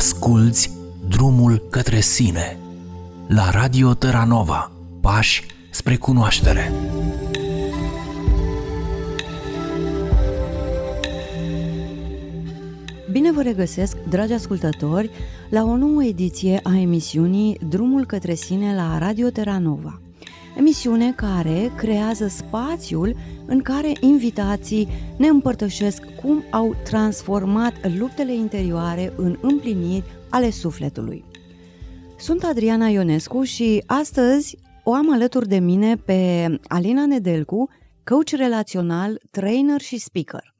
Asculți drumul către sine. La Radio Terranova, pași spre cunoaștere. Bine vă regăsesc, dragi ascultători, la o nouă ediție a emisiunii Drumul către sine la Radio Terranova emisiune care creează spațiul în care invitații ne împărtășesc cum au transformat luptele interioare în împliniri ale sufletului. Sunt Adriana Ionescu și astăzi o am alături de mine pe Alina Nedelcu, coach relațional, trainer și speaker.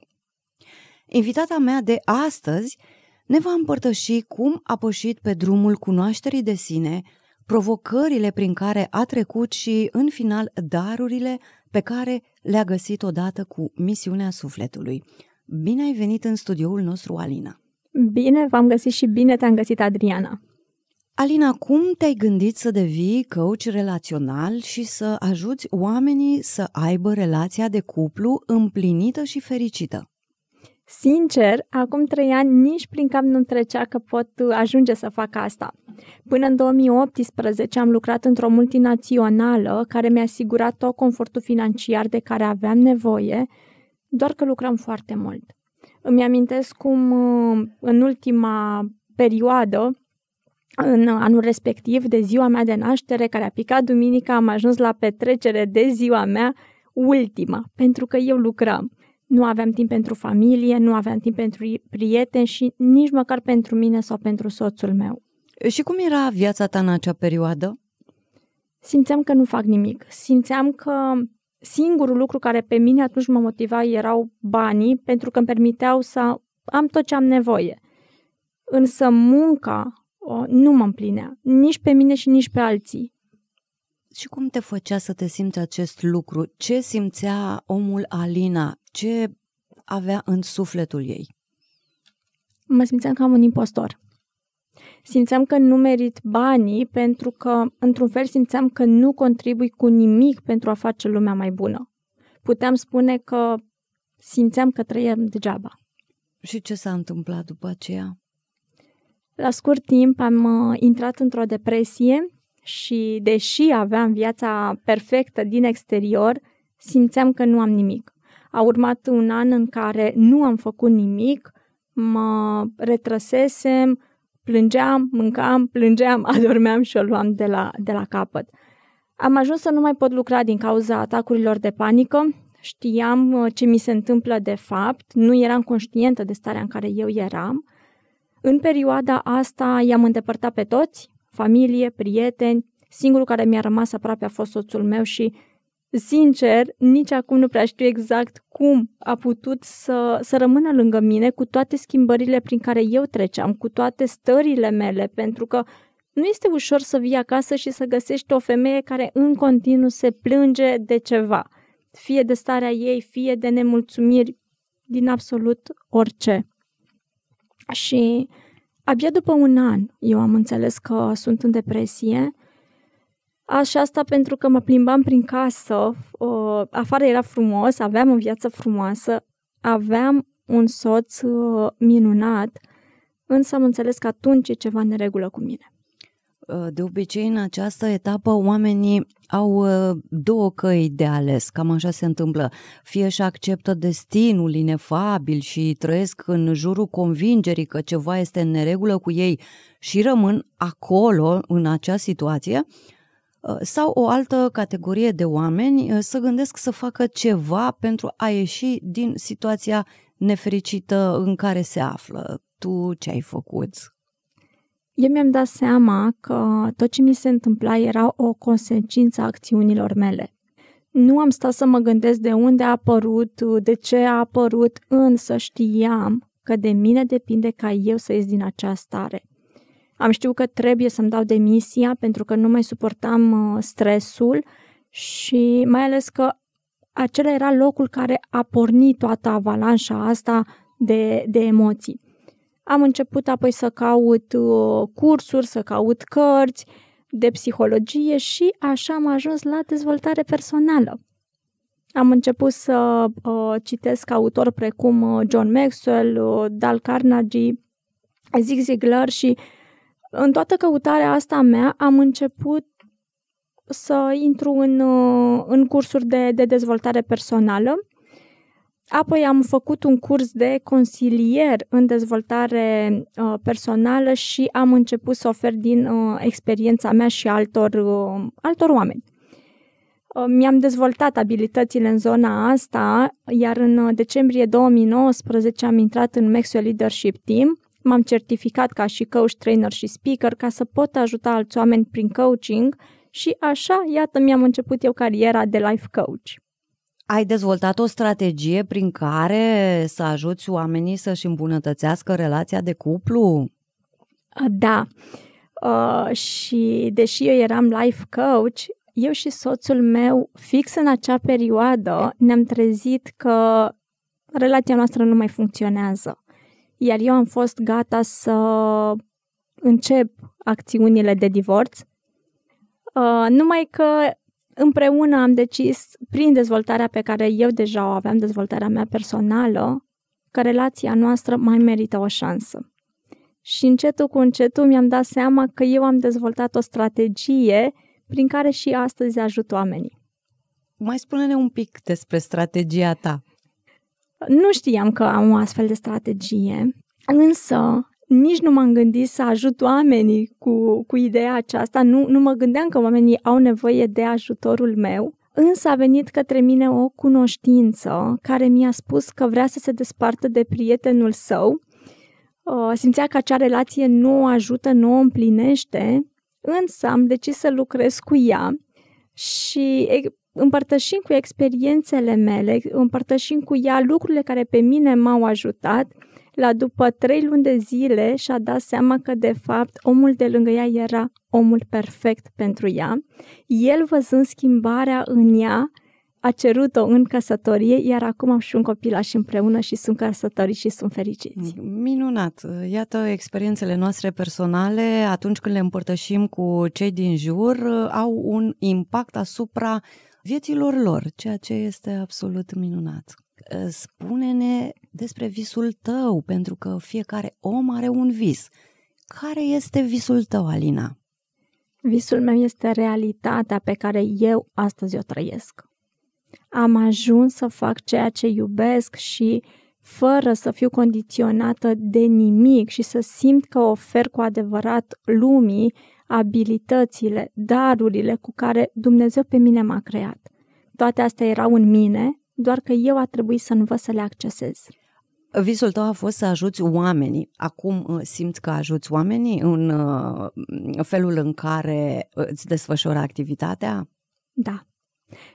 Invitata mea de astăzi ne va împărtăși cum a pășit pe drumul cunoașterii de sine, provocările prin care a trecut și, în final, darurile pe care le-a găsit odată cu misiunea sufletului. Bine ai venit în studioul nostru, Alina! Bine v-am găsit și bine te-am găsit, Adriana! Alina, cum te-ai gândit să devii coach relațional și să ajuți oamenii să aibă relația de cuplu împlinită și fericită? Sincer, acum trei ani nici prin cap nu trecea că pot uh, ajunge să fac asta. Până în 2018 am lucrat într-o multinațională care mi-a asigurat tot confortul financiar de care aveam nevoie, doar că lucram foarte mult. Îmi amintesc cum uh, în ultima perioadă, în anul respectiv, de ziua mea de naștere, care a picat duminica, am ajuns la petrecere de ziua mea ultima, pentru că eu lucram nu aveam timp pentru familie, nu aveam timp pentru prieteni și nici măcar pentru mine sau pentru soțul meu. Și cum era viața ta în acea perioadă? Simțeam că nu fac nimic. Simțeam că singurul lucru care pe mine atunci mă motiva erau banii, pentru că îmi permiteau să am tot ce am nevoie. Însă munca o, nu mă împlinea, nici pe mine și nici pe alții și cum te făcea să te simți acest lucru? Ce simțea omul Alina? Ce avea în sufletul ei? Mă simțeam ca un impostor. Simțeam că nu merit banii pentru că, într-un fel, simțeam că nu contribui cu nimic pentru a face lumea mai bună. Puteam spune că simțeam că trăiam degeaba. Și ce s-a întâmplat după aceea? La scurt timp am uh, intrat într-o depresie și deși aveam viața perfectă din exterior, simțeam că nu am nimic. A urmat un an în care nu am făcut nimic, mă retrăsesem, plângeam, mâncam, plângeam, adormeam și o luam de la, de la capăt. Am ajuns să nu mai pot lucra din cauza atacurilor de panică, știam uh, ce mi se întâmplă de fapt, nu eram conștientă de starea în care eu eram. În perioada asta i-am îndepărtat pe toți, familie, prieteni. Singurul care mi-a rămas aproape a fost soțul meu și Sincer, nici acum nu prea știu exact cum a putut să, să rămână lângă mine cu toate schimbările prin care eu treceam, cu toate stările mele, pentru că nu este ușor să vii acasă și să găsești o femeie care în continuu se plânge de ceva, fie de starea ei, fie de nemulțumiri, din absolut orice. Și uh, abia după un an eu am înțeles că sunt în depresie. Așa asta pentru că mă plimbam prin casă, ă, afară era frumos, aveam o viață frumoasă, aveam un soț ă, minunat, însă am înțeles că atunci e ceva neregulă cu mine. Uh, de obicei, în această etapă, oamenii au uh, două căi de ales, cam așa se întâmplă. Fie și acceptă destinul inefabil și trăiesc în jurul convingerii că ceva este în neregulă cu ei și rămân acolo, în acea situație, uh, sau o altă categorie de oameni să gândesc să facă ceva pentru a ieși din situația nefericită în care se află. Tu ce ai făcut? eu mi-am dat seama că tot ce mi se întâmpla era o consecință a acțiunilor mele. Nu am stat să mă gândesc de unde a apărut, de ce a apărut, însă știam că de mine depinde ca eu să ies din această stare. Am știut că trebuie să-mi dau demisia pentru că nu mai suportam uh, stresul și mai ales că acela era locul care a pornit toată avalanșa asta de, de emoții. Am început apoi să caut uh, cursuri, să caut cărți de psihologie și așa am ajuns la dezvoltare personală. Am început să uh, citesc autori precum uh, John Maxwell, uh, Dal Carnegie, Zig Ziglar și în toată căutarea asta mea am început să intru în, în cursuri de, de dezvoltare personală Apoi am făcut un curs de consilier în dezvoltare uh, personală și am început să ofer din uh, experiența mea și altor, uh, altor oameni. Uh, mi-am dezvoltat abilitățile în zona asta, iar în uh, decembrie 2019 am intrat în Maxwell Leadership Team. M-am certificat ca și coach, trainer și speaker ca să pot ajuta alți oameni prin coaching și așa, iată, mi-am început eu cariera de life coach ai dezvoltat o strategie prin care să ajuți oamenii să-și îmbunătățească relația de cuplu? Da. Uh, și deși eu eram life coach, eu și soțul meu, fix în acea perioadă, ne-am trezit că relația noastră nu mai funcționează. Iar eu am fost gata să încep acțiunile de divorț, uh, numai că împreună am decis, prin dezvoltarea pe care eu deja o aveam, dezvoltarea mea personală, că relația noastră mai merită o șansă. Și încetul cu încetul mi-am dat seama că eu am dezvoltat o strategie prin care și astăzi ajut oamenii. Mai spune-ne un pic despre strategia ta. Nu știam că am o astfel de strategie, însă nici nu m-am gândit să ajut oamenii cu, cu ideea aceasta, nu, nu mă gândeam că oamenii au nevoie de ajutorul meu, însă a venit către mine o cunoștință care mi-a spus că vrea să se despartă de prietenul său, uh, simțea că acea relație nu o ajută, nu o împlinește, însă am decis să lucrez cu ea și împărtășim cu experiențele mele, împărtășim cu ea lucrurile care pe mine m-au ajutat – la după trei luni de zile și-a dat seama că, de fapt, omul de lângă ea era omul perfect pentru ea. El, văzând schimbarea în ea, a cerut-o în căsătorie, iar acum am și un copilaș împreună și sunt căsătoriți și sunt fericiți. Minunat! Iată experiențele noastre personale, atunci când le împărtășim cu cei din jur, au un impact asupra vieților lor, ceea ce este absolut minunat. Ă, spune-ne despre visul tău, pentru că fiecare om are un vis. Care este visul tău, Alina? Visul meu este realitatea pe care eu astăzi o trăiesc. Am ajuns să fac ceea ce iubesc și fără să fiu condiționată de nimic și să simt că ofer cu adevărat lumii abilitățile, darurile cu care Dumnezeu pe mine m-a creat. Toate astea erau în mine doar că eu a trebuit să învăț să le accesez. Visul tău a fost să ajuți oamenii. Acum uh, simți că ajuți oamenii în uh, felul în care uh, îți desfășoară activitatea? Da.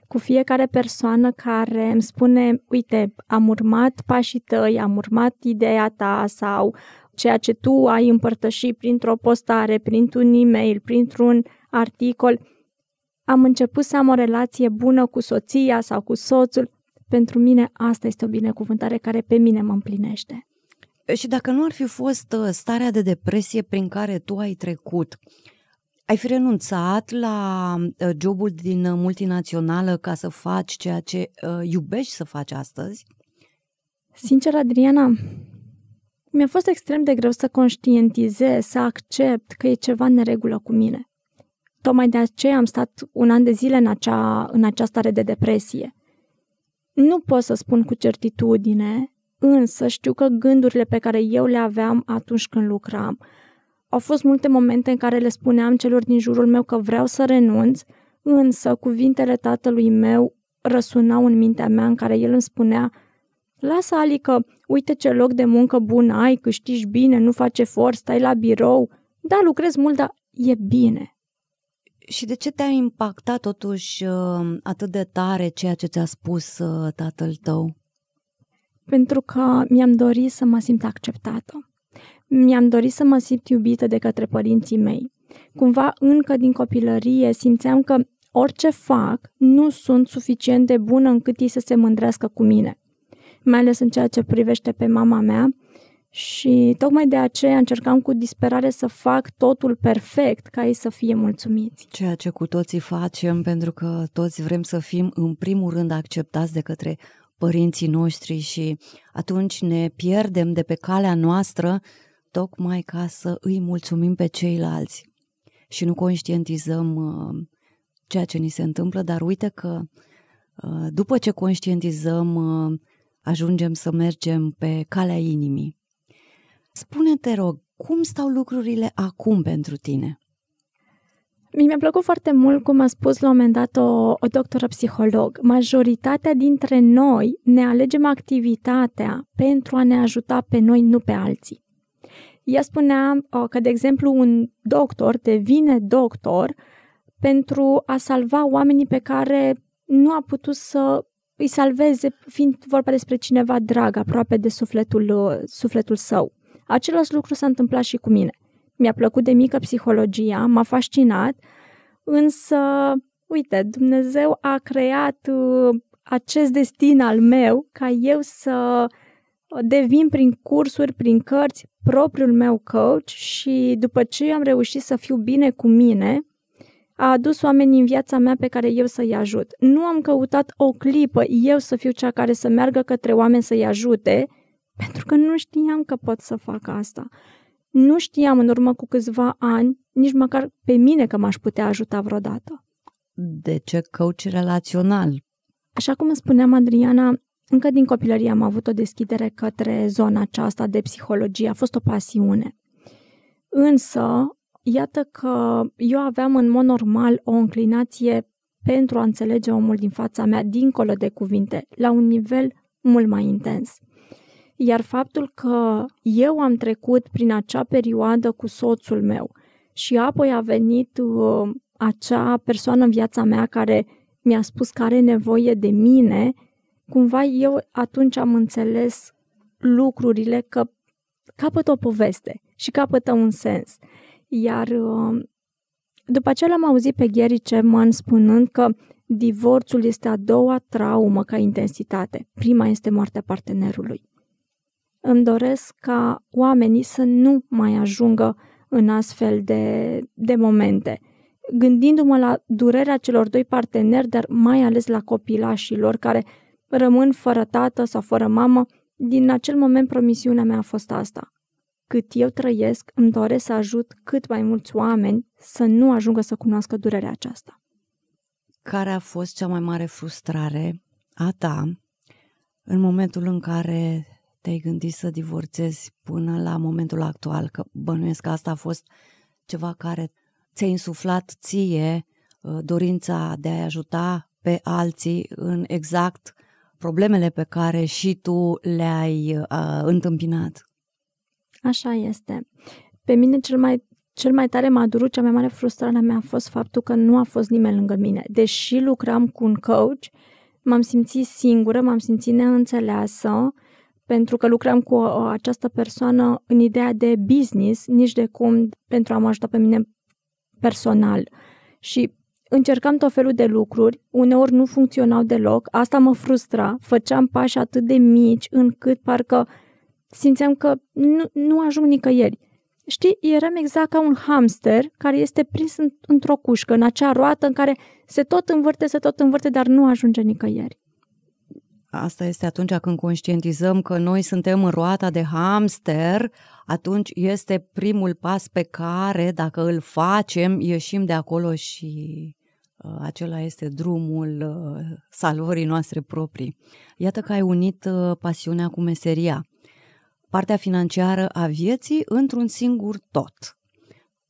Cu fiecare persoană care îmi spune, uite, am urmat pașii tăi, am urmat ideea ta sau ceea ce tu ai împărtășit printr-o postare, printr-un e-mail, printr-un articol, am început să am o relație bună cu soția sau cu soțul, pentru mine asta este o binecuvântare care pe mine mă împlinește. Și dacă nu ar fi fost uh, starea de depresie prin care tu ai trecut, ai fi renunțat la uh, jobul din uh, multinațională ca să faci ceea ce iubești să faci astăzi? Sincer, Adriana, mi-a fost extrem de greu să conștientizez, să accept că e ceva neregulă regulă cu mine. Tocmai de aceea am stat un an de zile în acea, în acea stare de depresie. Nu pot să spun cu certitudine, însă știu că gândurile pe care eu le aveam atunci când lucram au fost multe momente în care le spuneam celor din jurul meu că vreau să renunț, însă cuvintele tatălui meu răsunau în mintea mea în care el îmi spunea Lasă, Ali, că uite ce loc de muncă bun ai, câștigi bine, nu faci efort, stai la birou. Da, lucrezi mult, dar e bine. Și de ce te-a impactat totuși uh, atât de tare ceea ce ți-a spus uh, tatăl tău? Pentru că mi-am dorit să mă simt acceptată. Mi-am dorit să mă simt iubită de către părinții mei. Cumva încă din copilărie simțeam că orice fac nu sunt suficient de bună încât ei să se mândrească cu mine. Mai ales în ceea ce privește pe mama mea, și tocmai de aceea încercam cu disperare să fac totul perfect ca ei să fie mulțumiți. Ceea ce cu toții facem, pentru că toți vrem să fim în primul rând acceptați de către părinții noștri și atunci ne pierdem de pe calea noastră tocmai ca să îi mulțumim pe ceilalți și nu conștientizăm uh, ceea ce ni se întâmplă, dar uite că uh, după ce conștientizăm, uh, ajungem să mergem pe calea inimii. Spune, te rog, cum stau lucrurile acum pentru tine? Mi-a plăcut foarte mult cum a spus la un moment dat o, o doctoră psiholog. Majoritatea dintre noi ne alegem activitatea pentru a ne ajuta pe noi, nu pe alții. Ea spunea uh, că, de exemplu, un doctor devine doctor pentru a salva oamenii pe care nu a putut să îi salveze, fiind vorba despre cineva drag, aproape de sufletul, uh, sufletul său. Același lucru s-a întâmplat și cu mine. Mi-a plăcut de mică psihologia, m-a fascinat, însă, uite, Dumnezeu a creat uh, acest destin al meu ca eu să devin prin cursuri, prin cărți, propriul meu coach și după ce am reușit să fiu bine cu mine, a adus oameni în viața mea pe care eu să-i ajut. Nu am căutat o clipă eu să fiu cea care să meargă către oameni să-i ajute, pentru că nu știam că pot să fac asta. Nu știam în urmă cu câțiva ani nici măcar pe mine că m-aș putea ajuta vreodată. De ce coach relațional? Așa cum îmi spuneam Adriana, încă din copilărie am avut o deschidere către zona aceasta de psihologie, a fost o pasiune. Însă, iată că eu aveam în mod normal o înclinație pentru a înțelege omul din fața mea, dincolo de cuvinte, la un nivel mult mai intens iar faptul că eu am trecut prin acea perioadă cu soțul meu și apoi a venit uh, acea persoană în viața mea care mi-a spus că are nevoie de mine, cumva eu atunci am înțeles lucrurile că capătă o poveste și capătă un sens. Iar uh, după aceea l-am auzit pe Gary Chapman spunând că divorțul este a doua traumă ca intensitate. Prima este moartea partenerului îmi doresc ca oamenii să nu mai ajungă în astfel de, de momente. Gândindu-mă la durerea celor doi parteneri, dar mai ales la copilașii lor care rămân fără tată sau fără mamă, din acel moment promisiunea mea a fost asta. Cât eu trăiesc, îmi doresc să ajut cât mai mulți oameni să nu ajungă să cunoască durerea aceasta. Care a fost cea mai mare frustrare a ta în momentul în care te-ai gândit să divorțezi până la momentul actual, că bănuiesc că asta a fost ceva care ți-a insuflat ție uh, dorința de a ajuta pe alții în exact problemele pe care și tu le-ai uh, întâmpinat. Așa este. Pe mine cel mai, cel mai tare m-a durut, cea mai mare frustrare mea a fost faptul că nu a fost nimeni lângă mine. Deși lucram cu un coach, m-am simțit singură, m-am simțit neînțeleasă, uh, pentru că lucrăm cu uh, această persoană în ideea de business, nici de cum pentru a mă ajuta pe mine personal. Și încercam tot felul de lucruri, uneori nu funcționau deloc, asta mă frustra, făceam pași atât de mici încât parcă simțeam că nu, nu ajung nicăieri. Știi, eram exact ca un hamster care este prins în, într-o cușcă, în acea roată în care se tot învârte, se tot învârte, dar nu ajunge nicăieri. Asta este atunci când conștientizăm că noi suntem în roata de hamster, atunci este primul pas pe care, dacă îl facem, ieșim de acolo și uh, acela este drumul uh, salvării noastre proprii. Iată că ai unit uh, pasiunea cu meseria, partea financiară a vieții într-un singur tot.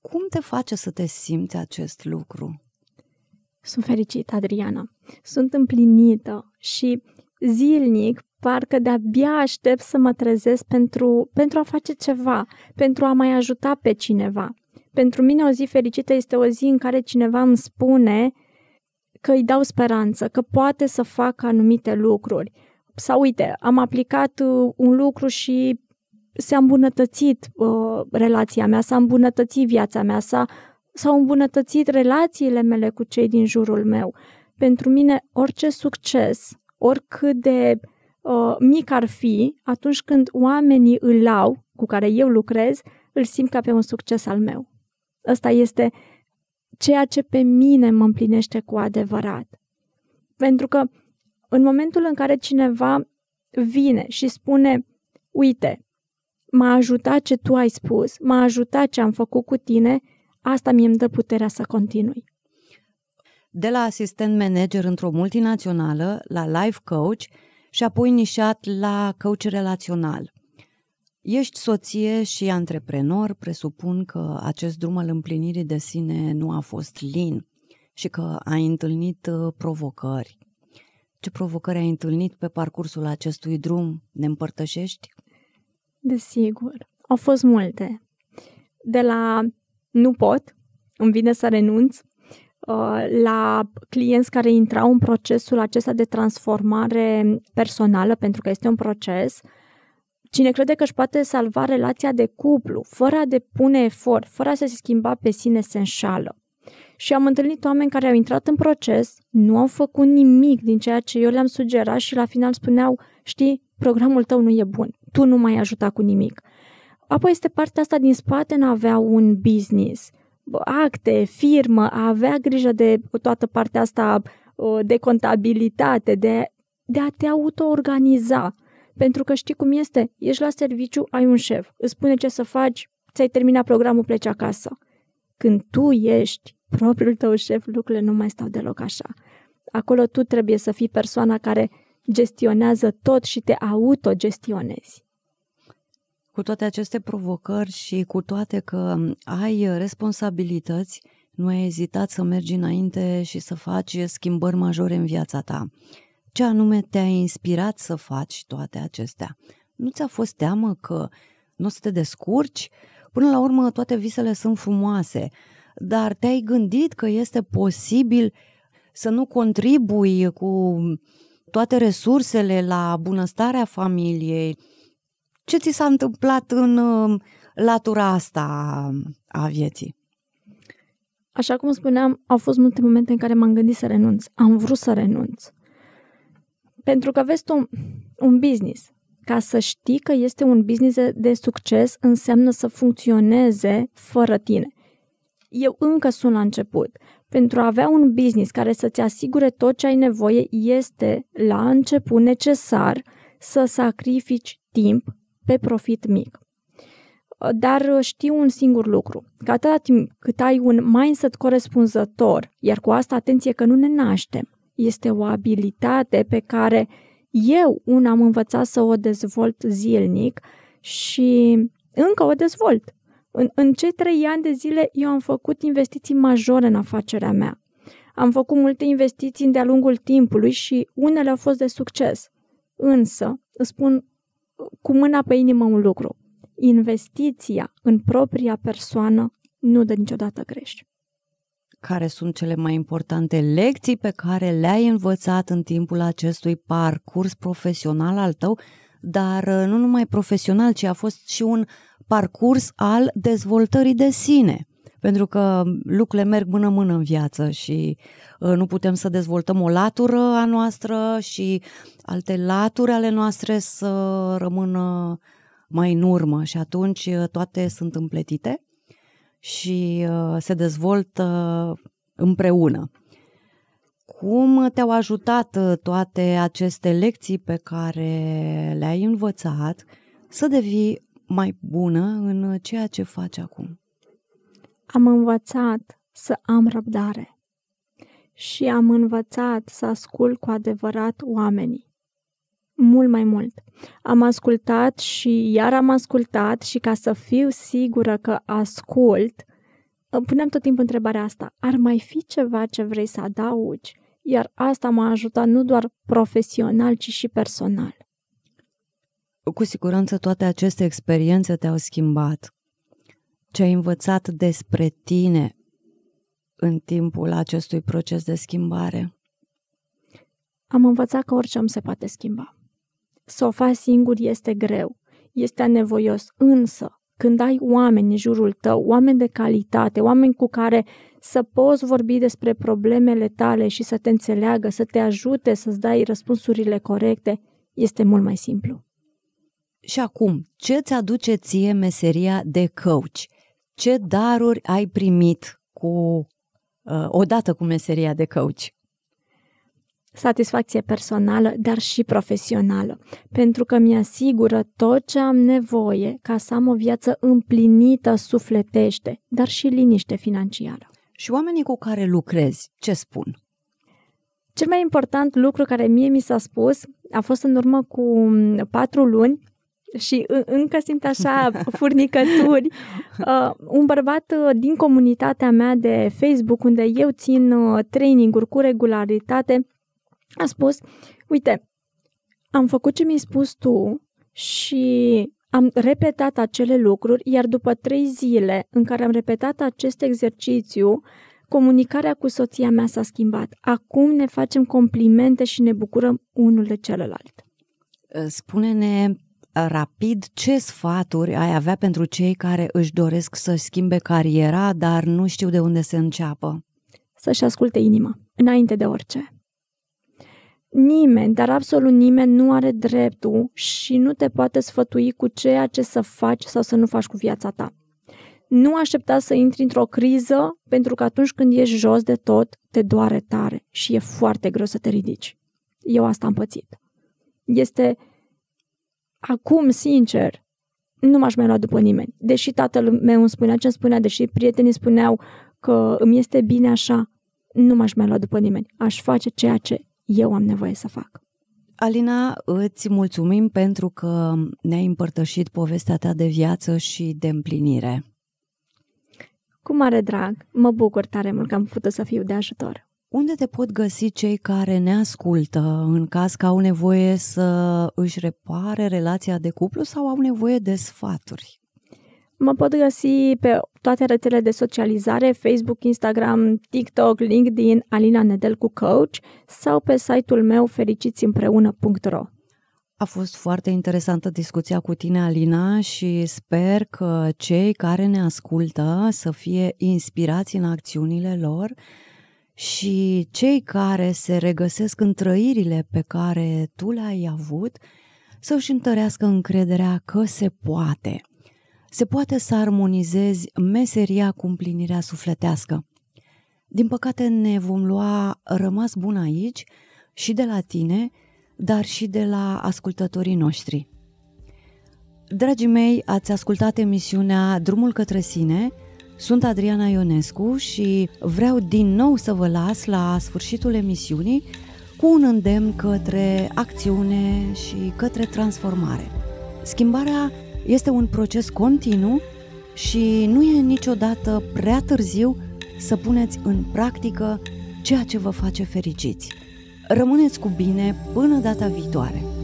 Cum te face să te simți acest lucru? Sunt fericită, Adriana. Sunt împlinită și zilnic, parcă de-abia aștept să mă trezesc pentru, pentru a face ceva, pentru a mai ajuta pe cineva. Pentru mine o zi fericită este o zi în care cineva îmi spune că îi dau speranță, că poate să facă anumite lucruri. Sau uite, am aplicat uh, un lucru și s-a îmbunătățit uh, relația mea, s-a îmbunătățit viața mea, s-a, s-au îmbunătățit relațiile mele cu cei din jurul meu. Pentru mine, orice succes oricât de uh, mic ar fi, atunci când oamenii îl au, cu care eu lucrez, îl simt ca pe un succes al meu. Ăsta este ceea ce pe mine mă împlinește cu adevărat. Pentru că în momentul în care cineva vine și spune, uite, m-a ajutat ce tu ai spus, m-a ajutat ce am făcut cu tine, asta mi e dă puterea să continui de la asistent manager într-o multinațională la life coach și apoi nișat la coach relațional. Ești soție și antreprenor, presupun că acest drum al împlinirii de sine nu a fost lin și că ai întâlnit uh, provocări. Ce provocări ai întâlnit pe parcursul acestui drum? Ne împărtășești? Desigur. Au fost multe. De la nu pot, îmi vine să renunț, Uh, la clienți care intrau în procesul acesta de transformare personală, pentru că este un proces, Cine crede că își poate salva relația de cuplu, fără a depune efort, fără a se schimba pe sine, se înșală. Și am întâlnit oameni care au intrat în proces, nu au făcut nimic din ceea ce eu le-am sugerat și la final spuneau, știi, programul tău nu e bun, tu nu m-ai ajutat cu nimic. Apoi este partea asta din spate, n-avea un business, acte, firmă, a avea grijă de toată partea asta de contabilitate, de, de a te organiza. Pentru că știi cum este, ești la serviciu, ai un șef, îți spune ce să faci, ți-ai terminat programul, pleci acasă. Când tu ești propriul tău șef, lucrurile nu mai stau deloc așa. Acolo tu trebuie să fii persoana care gestionează tot și te autogestionezi cu toate aceste provocări și cu toate că ai responsabilități, nu ai ezitat să mergi înainte și să faci schimbări majore în viața ta. Ce anume te-a inspirat să faci toate acestea? Nu ți-a fost teamă că nu o să te descurci? Până la urmă, toate visele sunt frumoase, dar te-ai gândit că este posibil să nu contribui cu toate resursele la bunăstarea familiei, ce ți s-a întâmplat în um, latura asta a vieții? Așa cum spuneam, au fost multe momente în care m-am gândit să renunț. Am vrut să renunț. Pentru că vezi tu un business. Ca să știi că este un business de succes, înseamnă să funcționeze fără tine. Eu încă sunt la început. Pentru a avea un business care să-ți asigure tot ce ai nevoie, este la început necesar să sacrifici timp, pe profit mic. Uh, dar uh, știu un singur lucru, că atâta timp cât ai un mindset corespunzător, iar cu asta atenție că nu ne naștem, este o abilitate pe care eu una am învățat să o dezvolt zilnic și încă o dezvolt. În, în cei trei ani de zile eu am făcut investiții majore în afacerea mea. Am făcut multe investiții de-a lungul timpului și unele au fost de succes. Însă, îți spun cu mâna pe inimă un lucru. Investiția în propria persoană nu dă niciodată greș. Care sunt cele mai importante lecții pe care le-ai învățat în timpul acestui parcurs profesional al tău, dar uh, nu numai profesional, ci a fost și un parcurs al dezvoltării de sine? pentru că lucrurile merg mână-mână în viață și uh, nu putem să dezvoltăm o latură a noastră și alte laturi ale noastre să rămână mai în urmă și atunci uh, toate sunt împletite și uh, se dezvoltă împreună. Cum te-au ajutat toate aceste lecții pe care le-ai învățat să devii mai bună în ceea ce faci acum? Am învățat să am răbdare și am învățat să ascult cu adevărat oamenii. Mult mai mult. Am ascultat și iar am ascultat și ca să fiu sigură că ascult, puneam tot timpul întrebarea asta. Ar mai fi ceva ce vrei să adaugi? Iar asta m-a ajutat nu doar profesional, ci și personal. Cu siguranță toate aceste experiențe te-au schimbat ce ai învățat despre tine în timpul acestui proces de schimbare? Am învățat că orice om se poate schimba. Să o faci singur este greu, este anevoios, însă când ai oameni în jurul tău, oameni de calitate, oameni cu care să poți vorbi despre problemele tale și să te înțeleagă, să te ajute să-ți dai răspunsurile corecte, este mult mai simplu. Și acum, ce îți aduce ție meseria de coach? ce daruri ai primit cu uh, odată cu meseria de coach? Satisfacție personală, dar și profesională, pentru că mi-asigură tot ce am nevoie ca să am o viață împlinită sufletește, dar și liniște financiară. Și oamenii cu care lucrezi, ce spun? Cel mai important lucru care mie mi s-a spus a fost în urmă cu mm, patru luni și încă simt așa furnicături. Uh, un bărbat uh, din comunitatea mea de Facebook, unde eu țin uh, training-uri cu regularitate, a spus, uite, am făcut ce mi-ai spus tu și am repetat acele lucruri, iar după trei zile în care am repetat acest exercițiu, comunicarea cu soția mea s-a schimbat. Acum ne facem complimente și ne bucurăm unul de celălalt. Uh, spune-ne rapid, ce sfaturi ai avea pentru cei care își doresc să schimbe cariera, dar nu știu de unde se înceapă? Să-și asculte inima, înainte de orice. Nimeni, dar absolut nimeni, nu are dreptul și nu te poate sfătui cu ceea ce să faci sau să nu faci cu viața ta. Nu aștepta să intri într-o criză, pentru că atunci când ești jos de tot, te doare tare și e foarte greu să te ridici. Eu asta am pățit. Este acum, sincer, nu m-aș mai lua după nimeni. Deși tatăl meu îmi spunea ce îmi spunea, deși prietenii spuneau că îmi este bine așa, nu m-aș mai lua după nimeni. Aș face ceea ce eu am nevoie să fac. Alina, îți mulțumim pentru că ne-ai împărtășit povestea ta de viață și de împlinire. Cu mare drag, mă bucur tare mult că am putut să fiu de ajutor. Unde te pot găsi cei care ne ascultă în caz că au nevoie să își repare relația de cuplu sau au nevoie de sfaturi? Mă pot găsi pe toate rețelele de socializare, Facebook, Instagram, TikTok, LinkedIn, Alina Nedel cu Coach sau pe site-ul meu fericițiîmpreună.ro a fost foarte interesantă discuția cu tine, Alina, și sper că cei care ne ascultă să fie inspirați în acțiunile lor și cei care se regăsesc în trăirile pe care tu le-ai avut să-și întărească încrederea că se poate. Se poate să armonizezi meseria cu împlinirea sufletească. Din păcate ne vom lua rămas bun aici și de la tine, dar și de la ascultătorii noștri. Dragii mei, ați ascultat emisiunea Drumul către sine – sunt Adriana Ionescu și vreau din nou să vă las la sfârșitul emisiunii cu un îndemn către acțiune și către transformare. Schimbarea este un proces continuu și nu e niciodată prea târziu să puneți în practică ceea ce vă face fericiți. Rămâneți cu bine până data viitoare!